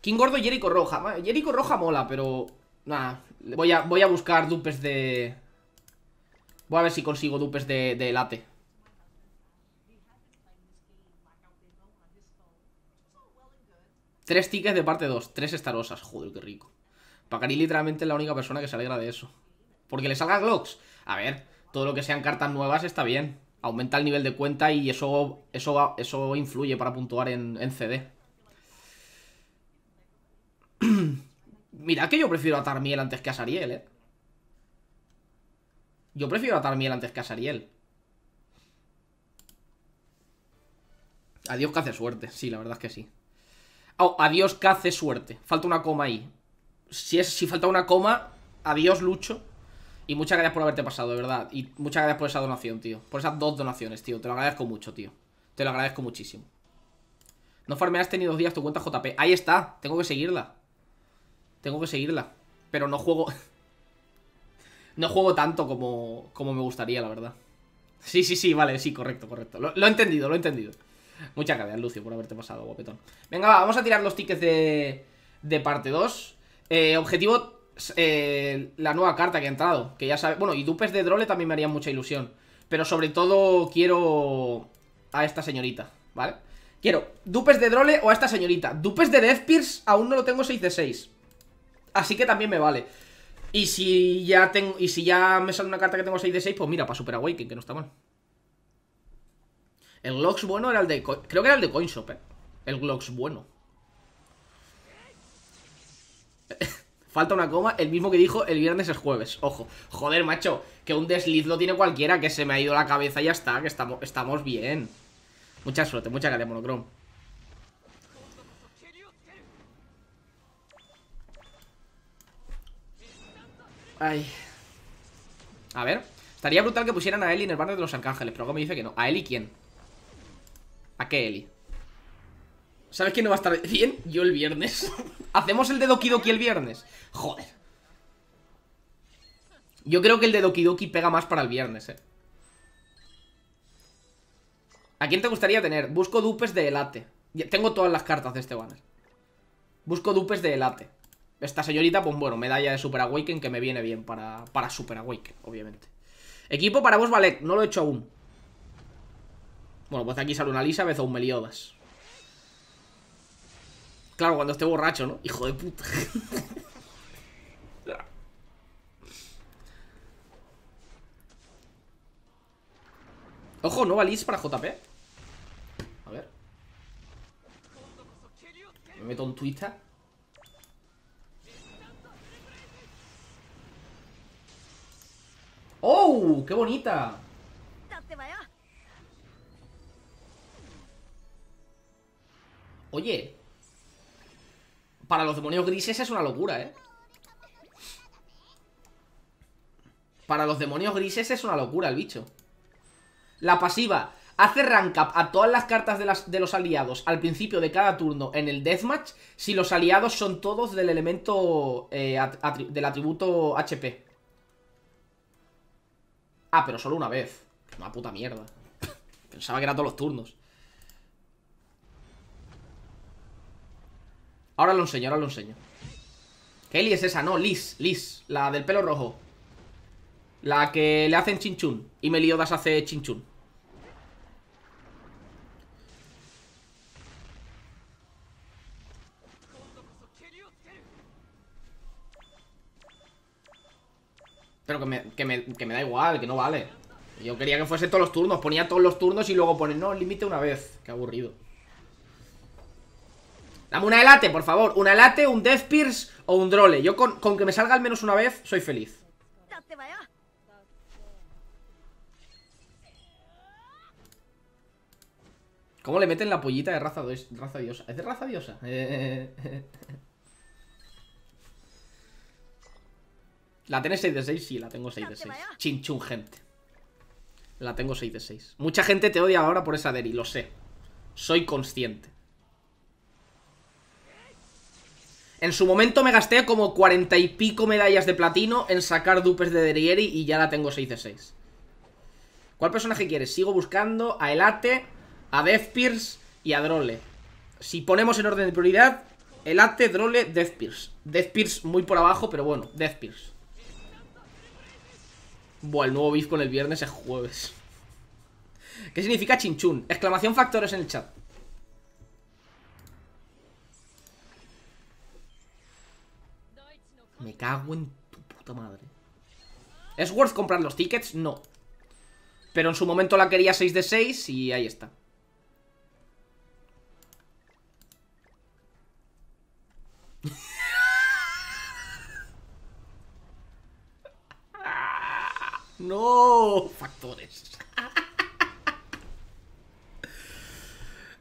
King Gordo y Jericho Roja. Jericho Roja mola, pero... Nada, voy a, voy a buscar dupes de... Voy a ver si consigo dupes de, de late. Tres tickets de parte dos tres estarosas. Joder, qué rico. Pacari literalmente es la única persona que se alegra de eso. Porque le salgan Glocks. A ver, todo lo que sean cartas nuevas está bien. Aumenta el nivel de cuenta y eso, eso, eso influye para puntuar en CD. Mira que yo prefiero atar miel antes que a Sariel, ¿eh? Yo prefiero atar miel antes que a Sariel. Adiós que hace suerte, sí, la verdad es que sí. Oh, adiós que hace suerte. Falta una coma ahí. Si, es, si falta una coma, adiós Lucho. Y muchas gracias por haberte pasado, de verdad. Y muchas gracias por esa donación, tío. Por esas dos donaciones, tío. Te lo agradezco mucho, tío. Te lo agradezco muchísimo. No farmeaste ni dos días tu cuenta JP. Ahí está. Tengo que seguirla. Tengo que seguirla. Pero no juego... no juego tanto como, como me gustaría, la verdad. Sí, sí, sí, vale, sí, correcto, correcto. Lo, he entendido, lo he entendido. Muchas gracias, Lucio, por haberte pasado, guapetón. Venga, vamos a tirar los tickets de, de parte 2. Eh, objetivo, eh, la nueva carta que ha entrado, que ya sabe... Bueno, y dupes de drole también me harían mucha ilusión. Pero sobre todo quiero a esta señorita, ¿vale? Quiero dupes de drole o a esta señorita. Dupes de Death Pierce aún no lo tengo 6 de 6. Así que también me vale. Y si ya tengo y si ya me sale una carta que tengo 6 de 6, pues mira, para Super Awaken, que no está mal. El Glocks bueno era el de... Creo que era el de Coinshop, eh. El Glocks bueno. Falta una coma, el mismo que dijo el viernes es jueves. Ojo, joder, macho, que un desliz lo tiene cualquiera, que se me ha ido la cabeza y ya está, que estamos, estamos bien. Mucha suerte, mucha de monocrom Ay. A ver. Estaría brutal que pusieran a Eli en el barrio de los Arcángeles, pero algo me dice que no. ¿A Eli quién? ¿A qué Eli? ¿Sabes quién no va a estar bien? Yo el viernes. Hacemos el de Doki el viernes. Joder. Yo creo que el de Doki pega más para el viernes, eh. ¿A quién te gustaría tener? Busco dupes de Elate. Tengo todas las cartas de este banner. Busco dupes de Elate. Esta señorita, pues bueno, medalla de Super Awaken que me viene bien para, para Super Awaken, obviamente. Equipo para vos, Valet, no lo he hecho aún. Bueno, pues aquí sale una Elizabeth o un Meliodas. Claro, cuando esté borracho, ¿no? Hijo de puta. Ojo, no valís para JP. A ver. Me meto un Twitter. ¡Qué bonita! Oye Para los demonios grises es una locura, ¿eh? Para los demonios grises es una locura el bicho La pasiva Hace rank up a todas las cartas de, los aliados al principio de cada turno en el deathmatch si los aliados son todos del elemento eh, del atributo HP. Ah, pero solo una vez. Una puta mierda. Pensaba que eran todos los turnos. Ahora lo enseño, ahora lo enseño. ¿Qué es esa? No, Liz, Liz. La del pelo rojo. La que le hacen chinchun. Y Meliodas hace chinchun. Pero que me, da igual, que no vale Yo quería que fuese todos los turnos Ponía todos los turnos y luego ponía No, límite una vez Qué aburrido Dame una elate, por favor Una elate, un Death Pierce o un Drole Yo con, que me salga al menos una vez Soy feliz ¿Cómo le meten la pollita de raza, raza diosa? ¿Es de raza diosa? Eh, eh, eh, ¿La tenés 6 de 6? Sí, la tengo 6 de 6. ¿eh? Chinchun, gente. La tengo 6 de 6. Mucha gente te odia ahora por esa Deri, lo sé. Soy consciente. En su momento me gasté como 40 y pico medallas de platino en sacar dupes de Derieri y ya la tengo 6 de 6. ¿Cuál personaje quieres? Sigo buscando a Elate, a Deathpierce y a Drole. Si ponemos en orden de prioridad, Elate, Drole, Deathpierce. Deathpierce muy por abajo, pero bueno, Deathpierce. Buah, el nuevo beef con el viernes es jueves. ¿Qué significa chinchun? Exclamación factores en el chat. Me cago en tu puta madre. ¿Es worth comprar los tickets? No. Pero en su momento la quería 6 de 6 y ahí está.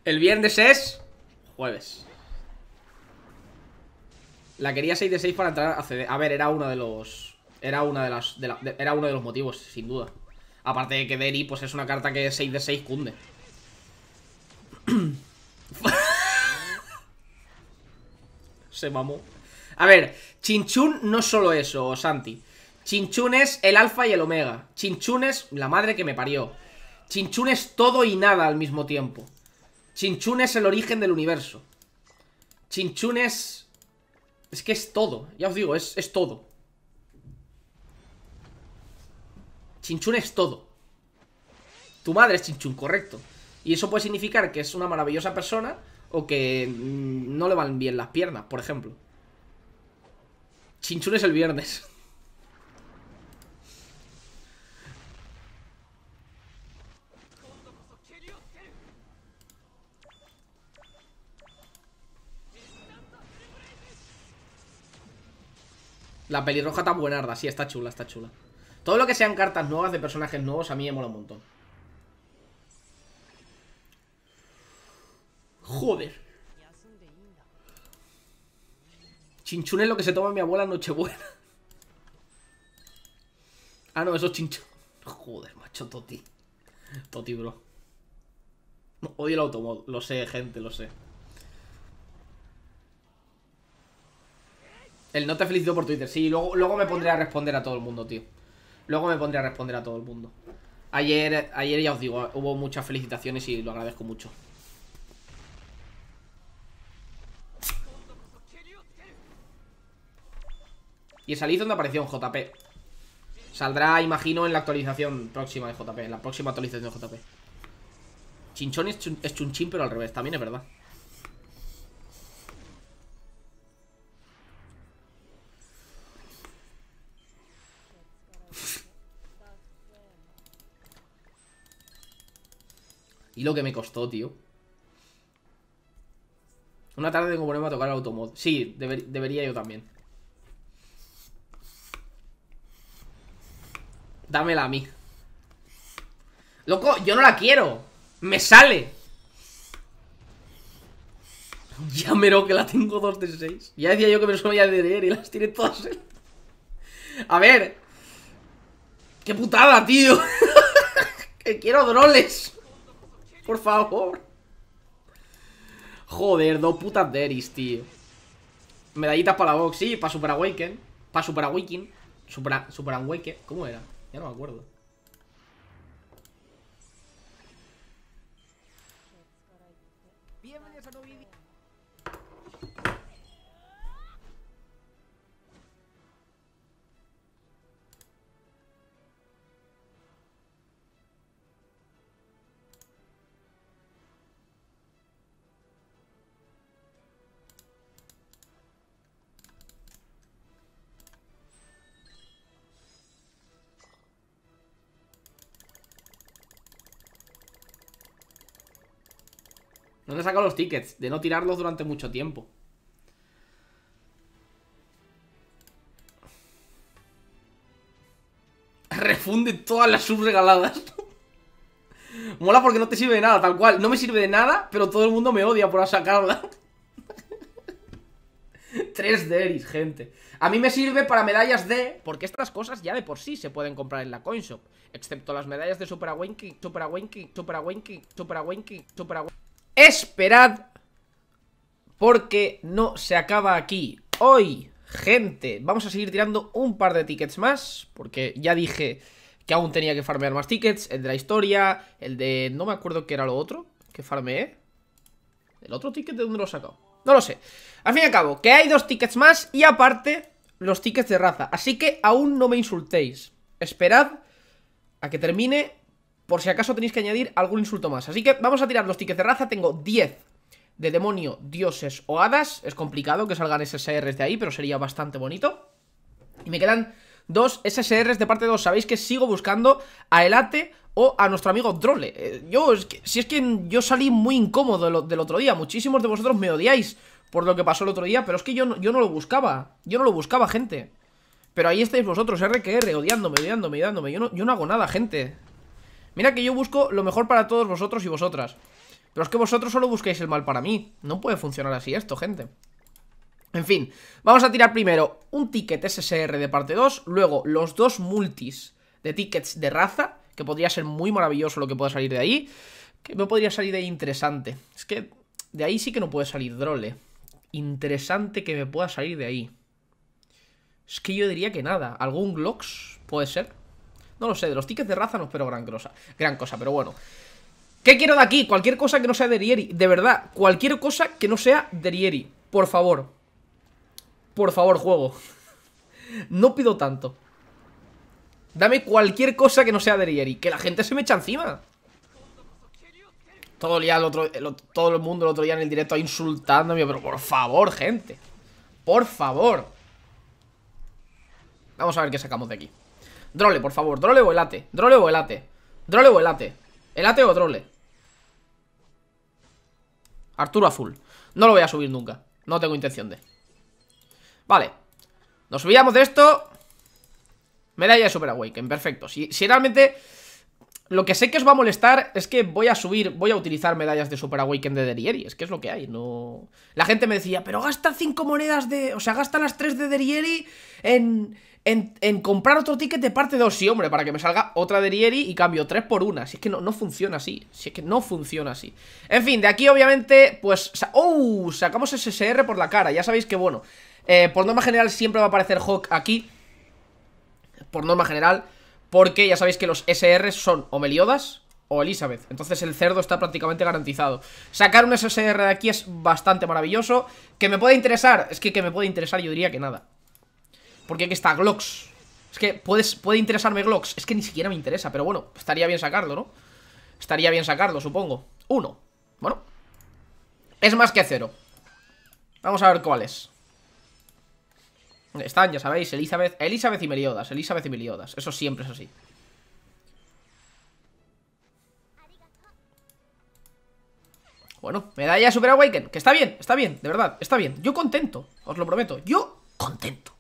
El viernes es jueves. La quería 6 de 6 para entrar a CD. A ver, era uno de los... Era una de las... era uno de los motivos, sin duda. Aparte de que Deri, pues es una carta que 6 de 6 cunde. Se mamó. A ver, Chinchun no solo eso, Santi. Chinchun es el alfa y el omega. Chinchun es la madre que me parió. Chinchun es todo y nada al mismo tiempo. Chinchun es el origen del universo. Chinchun es... Es que es todo, ya os digo, es, todo. Chinchun es todo. Tu madre es Chinchun, correcto. Y eso puede significar que es una maravillosa persona o que mm, no le van bien las piernas, por ejemplo. Chinchun es el viernes. La pelirroja está buenarda, sí, está chula, está chula. Todo lo que sean cartas nuevas de personajes nuevos a mí me mola un montón. Joder. Chinchun es lo que se toma mi abuela Nochebuena. Ah, no, eso es Joder, macho, Toti. Toti, bro. Odio el automóvil, Lo sé, gente, lo sé. El no te felicito por Twitter. Sí, luego, luego me pondré a responder a todo el mundo, tío. Luego me pondré a responder a todo el mundo. Ayer, ayer ya os digo, hubo muchas felicitaciones y lo agradezco mucho. Y esa donde apareció JP. Saldrá, imagino, en la actualización próxima de JP, en la próxima actualización de JP. Chinchón es, es chunchín, pero al revés, también es verdad. Y lo que me costó, tío. Una tarde tengo problema a tocar el automod. Sí, debería yo también. Dámela a mí. Loco, yo no la quiero. Me sale. Ya mero que la tengo 2 de 6. Ya decía yo que me los voy a leer y las tiene todas. A ver. ¡Qué putada, tío! que quiero droles! Por favor. Joder, dos putas deris, tío. Medallitas para la box, sí, para Super Awaken. Para Super Awaken. Super, Super Awaken. ¿Cómo era? Ya no me acuerdo. Bienvenidos a tu No le saco los tickets, de no tirarlos durante mucho tiempo. Refunde todas las subregaladas. Mola porque no te sirve de nada, tal cual. No me sirve de nada, pero todo el mundo me odia por sacarla. Tres deris, gente. A mí me sirve para medallas de... Porque estas cosas ya de por sí se pueden comprar en la Coinshop. Excepto las medallas de Super Awenki, Super Awenki, Super Super Super Esperad porque no se acaba aquí. Hoy, gente, vamos a seguir tirando un par de tickets más porque ya dije que aún tenía que farmear más tickets, el de la historia, el de... no me acuerdo qué era lo otro que farmeé. ¿El otro ticket de dónde lo he sacado? No lo sé. Al fin y al cabo, que hay dos tickets más y aparte los tickets de raza. Así que aún no me insultéis. Esperad a que termine por si acaso tenéis que añadir algún insulto más. Así que vamos a tirar los tickets de raza, tengo 10 de demonio, dioses o hadas. Es complicado que salgan SSRs de ahí, pero sería bastante bonito. Y me quedan dos SSRs de parte 2. Sabéis que sigo buscando a Elate o a nuestro amigo Drole. Eh, yo, si es que yo salí muy incómodo del, otro día, muchísimos de vosotros me odiáis por lo que pasó el otro día, pero es que yo no, yo no lo buscaba. Yo no lo buscaba, gente. Pero ahí estáis vosotros, R que odiándome, odiándome, odiándome. Yo yo no hago nada, gente. Mira que yo busco lo mejor para todos vosotros y vosotras. Pero es que vosotros solo busquéis el mal para mí. No puede funcionar así esto, gente. En fin, vamos a tirar primero un ticket SSR de parte 2, luego los dos multis de tickets de raza, que podría ser muy maravilloso lo que pueda salir de ahí, que me podría salir de ahí interesante. Es que de ahí sí que no puede salir drole. Interesante que me pueda salir de ahí. Es que yo diría que nada, algún Glocks puede ser. No lo sé, de los tickets de raza no espero gran cosa, gran cosa pero bueno. ¿Qué quiero de aquí? Cualquier cosa que no sea de Rieri, de verdad, cualquier cosa que no sea de Rieri, por favor. Por favor, juego. no pido tanto. Dame cualquier cosa que no sea de Rieri, que la gente se me echa encima. Todo el, otro, todo el mundo el otro día en el directo insultándome, pero por favor, gente. Por favor. Vamos a ver qué sacamos de aquí. Drole, por favor, drole o elate Drole o elate Drole o elate Elate o drole Arturo Azul No lo voy a subir nunca No tengo intención de Vale Nos subíamos de esto Medalla de Super Awaken, perfecto si, si realmente lo que sé que os va a molestar es que voy a subir, voy a utilizar medallas de Super Awaken de Derieri, es que es lo que hay, no... La gente me decía, pero gasta 5 monedas de... o sea, gasta las 3 de Derieri en, en, comprar otro ticket de parte de sí, hombre, para que me salga otra Derieri y cambio 3 por una, si es que no, no funciona así, si es que no funciona así. En fin, de aquí obviamente, pues... ¡Oh! Sacamos SSR por la cara, ya sabéis que bueno, eh, por norma general siempre va a aparecer Hawk aquí, por norma general... Porque ya sabéis que los SR son o Meliodas o Elizabeth Entonces el cerdo está prácticamente garantizado Sacar un SSR de aquí es bastante maravilloso Que me puede interesar Es que que me puede interesar yo diría que nada Porque aquí está Glocks Es que puede interesarme Glocks Es que ni siquiera me interesa Pero bueno, estaría bien sacarlo, ¿no? Estaría bien sacarlo, supongo Uno Bueno Es más que cero Vamos a ver cuál es están, ya sabéis, Elizabeth, Elizabeth y Meliodas, Elizabeth y Meliodas. Eso siempre es así. Bueno, medalla Super Awaken, que está bien, está bien, de verdad, está bien. Yo contento, os lo prometo, yo contento.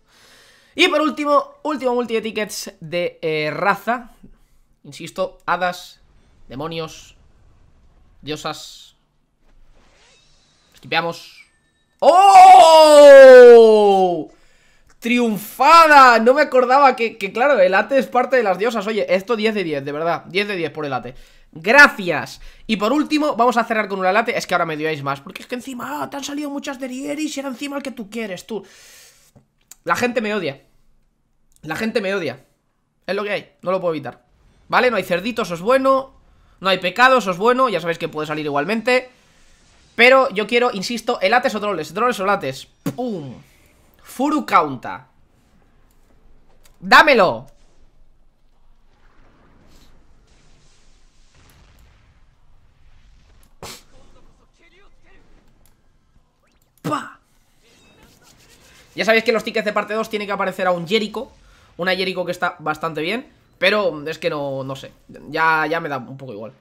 Y por último, último multi tickets de eh, raza. Insisto, hadas, demonios, diosas. Esquipeamos ¡Oh! ¡Triunfada! No me acordaba que, claro, el ate es parte de las diosas Oye, esto 10 de 10, de verdad, 10 de 10 por el ate Gracias Y por último, vamos a cerrar con un alate Es que ahora me diois más, porque es que encima ah, te han salido muchas de y era encima el que tú quieres, tú La gente me odia La gente me odia Es lo que hay, no lo puedo evitar ¿Vale? No hay cerditos, eso es bueno No hay pecados, eso es bueno, ya sabéis que puede salir igualmente Pero yo quiero, insisto, elates o troles droles o lates ¡Pum! Furu Counta ¡Dámelo! ¡Pah! Ya sabéis que en los tickets de parte 2 tiene que aparecer a un Jericho Una Jericho que está bastante bien Pero es que no, no sé ya, ya me da un poco igual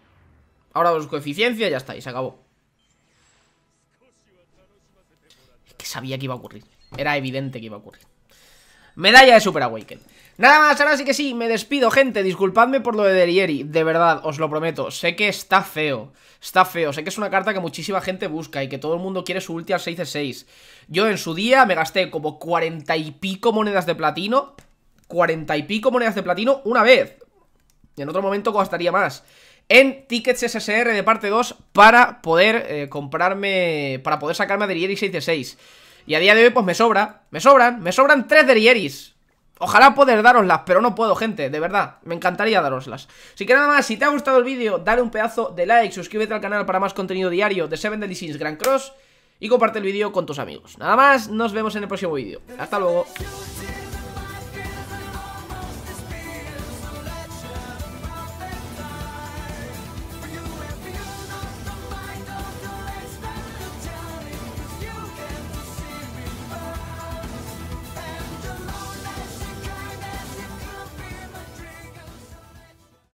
Ahora busco eficiencia y ya está, y se acabó Es que sabía que iba a ocurrir era evidente que iba a ocurrir. Medalla de Super Awaken. Nada más, ahora sí que sí, me despido, gente. Disculpadme por lo de Derieri, de verdad, os lo prometo. Sé que está feo, está feo. Sé que es una carta que muchísima gente busca y que todo el mundo quiere su ulti al 6 de 6. Yo en su día me gasté como 40 y pico monedas de platino. 40 y pico monedas de platino una vez. Y en otro momento Costaría más. En tickets SSR de parte 2 para poder eh, comprarme, para poder sacarme a Derieri 6 de 6. Y a día de hoy pues me sobra, me sobran, me sobran tres derieris Ojalá poder daroslas, pero no puedo, gente, de verdad, me encantaría daroslas. Así que nada más, si te ha gustado el vídeo, dale un pedazo de like, suscríbete al canal para más contenido diario de Seven Deadly Sins Grand Cross y comparte el vídeo con tus amigos. Nada más, nos vemos en el próximo vídeo. Hasta luego.